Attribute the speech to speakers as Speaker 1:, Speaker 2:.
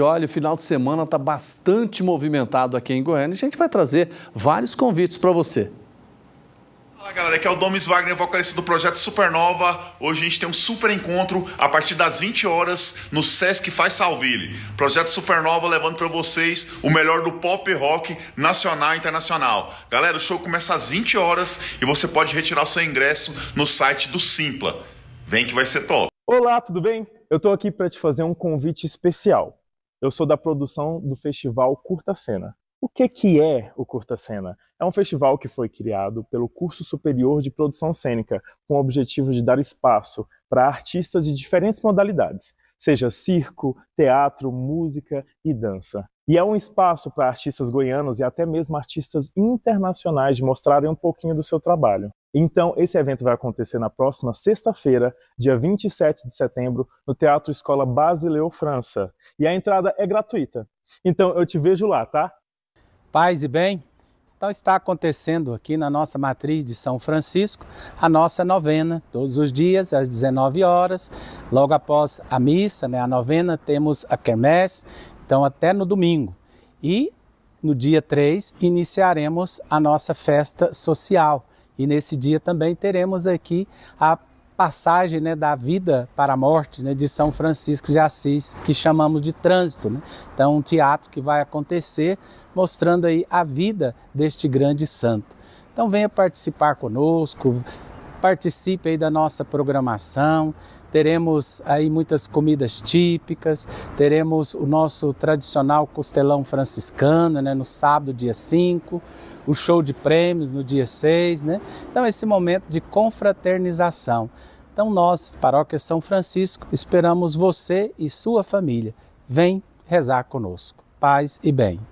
Speaker 1: Olha, o final de semana está bastante movimentado aqui em Goiânia. A gente vai trazer vários convites para você.
Speaker 2: Fala galera, aqui é o Domes Wagner, vocalista do projeto Supernova. Hoje a gente tem um super encontro a partir das 20 horas no Sesc Faz Salville. Projeto Supernova levando para vocês o melhor do pop rock nacional e internacional. Galera, o show começa às 20 horas e você pode retirar o seu ingresso no site do Simpla. Vem que vai ser top.
Speaker 3: Olá, tudo bem? Eu estou aqui para te fazer um convite especial. Eu sou da produção do festival Curta Cena. O que, que é o Curta Cena? É um festival que foi criado pelo Curso Superior de Produção Cênica, com o objetivo de dar espaço para artistas de diferentes modalidades, seja circo, teatro, música e dança. E é um espaço para artistas goianos e até mesmo artistas internacionais mostrarem um pouquinho do seu trabalho. Então, esse evento vai acontecer na próxima sexta-feira, dia 27 de setembro, no Teatro Escola Basileu França. E a entrada
Speaker 1: é gratuita. Então, eu te vejo lá, tá? Paz e bem. Então, está acontecendo aqui na nossa matriz de São Francisco a nossa novena, todos os dias às 19 horas. Logo após a missa, né, a novena, temos a quermesse, então até no domingo. E no dia 3 iniciaremos a nossa festa social e nesse dia também teremos aqui a passagem né, da vida para a morte né, de São Francisco de Assis, que chamamos de trânsito. Né? Então, um teatro que vai acontecer mostrando aí a vida deste grande santo. Então, venha participar conosco, participe aí da nossa programação. Teremos aí muitas comidas típicas, teremos o nosso tradicional costelão franciscano, né, no sábado, dia 5 o show de prêmios no dia 6, né? Então, esse momento de confraternização. Então, nós, Paróquia São Francisco, esperamos você e sua família. Vem rezar conosco. Paz e bem.